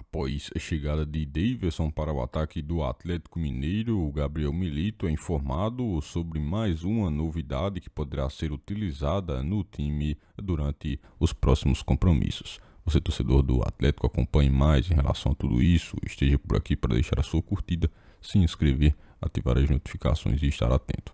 Após a chegada de Davidson para o ataque do Atlético Mineiro, o Gabriel Milito é informado sobre mais uma novidade que poderá ser utilizada no time durante os próximos compromissos. Você, torcedor do Atlético, acompanhe mais em relação a tudo isso. Esteja por aqui para deixar a sua curtida, se inscrever, ativar as notificações e estar atento.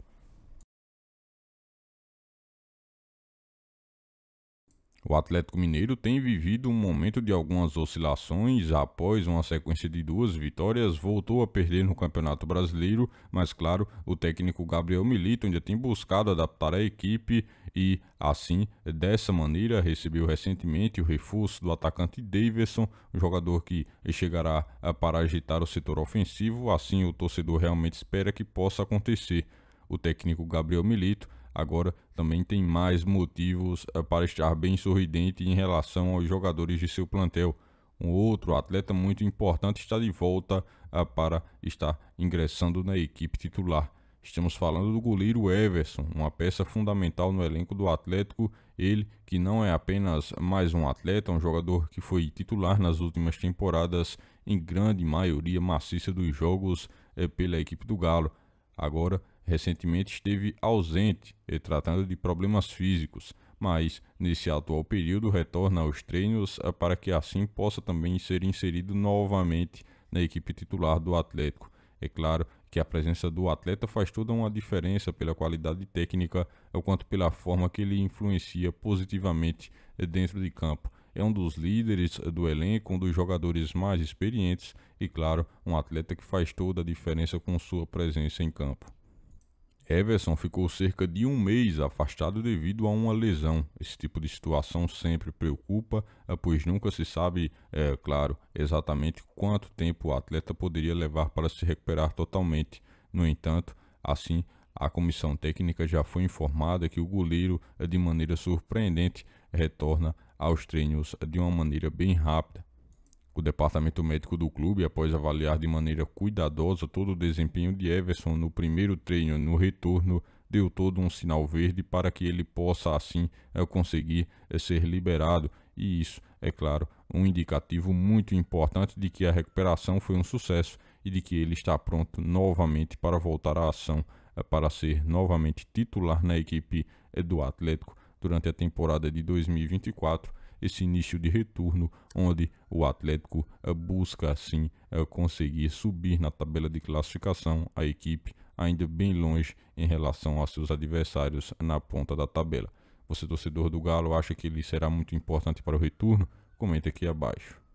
O Atlético Mineiro tem vivido um momento de algumas oscilações após uma sequência de duas vitórias, voltou a perder no Campeonato Brasileiro, mas claro, o técnico Gabriel Milito ainda tem buscado adaptar a equipe e assim, dessa maneira, recebeu recentemente o reforço do atacante Davidson, um jogador que chegará para agitar o setor ofensivo, assim o torcedor realmente espera que possa acontecer. O técnico Gabriel Milito agora também tem mais motivos eh, para estar bem sorridente em relação aos jogadores de seu plantel. Um outro atleta muito importante está de volta eh, para estar ingressando na equipe titular. Estamos falando do goleiro Everson, uma peça fundamental no elenco do Atlético. Ele, que não é apenas mais um atleta, um jogador que foi titular nas últimas temporadas, em grande maioria maciça dos jogos eh, pela equipe do Galo. Agora recentemente esteve ausente e tratando de problemas físicos, mas nesse atual período retorna aos treinos eh, para que assim possa também ser inserido novamente na equipe titular do Atlético. É claro que a presença do atleta faz toda uma diferença pela qualidade técnica, eh, quanto pela forma que ele influencia positivamente eh, dentro de campo. É um dos líderes do elenco, um dos jogadores mais experientes e, claro, um atleta que faz toda a diferença com sua presença em campo. Everson ficou cerca de um mês afastado devido a uma lesão. Esse tipo de situação sempre preocupa, eh, pois nunca se sabe, é claro, exatamente quanto tempo o atleta poderia levar para se recuperar totalmente. No entanto, assim, a comissão técnica já foi informada que o goleiro, eh, de maneira surpreendente, retorna aos treinos de uma maneira bem rápida. O departamento médico do clube, após avaliar de maneira cuidadosa todo o desempenho de Everson no primeiro treino no retorno, deu todo um sinal verde para que ele possa assim eh, conseguir eh, ser liberado e isso, é claro, um indicativo muito importante de que a recuperação foi um sucesso e de que ele está pronto novamente para voltar à ação eh, para ser novamente titular na equipe do Atlético durante a temporada de 2024 esse início de retorno, onde o Atlético eh, busca assim eh, conseguir subir na tabela de classificação, a equipe ainda bem longe em relação aos seus adversários na ponta da tabela. Você, torcedor do Galo, acha que ele será muito importante para o retorno? Comenta aqui abaixo.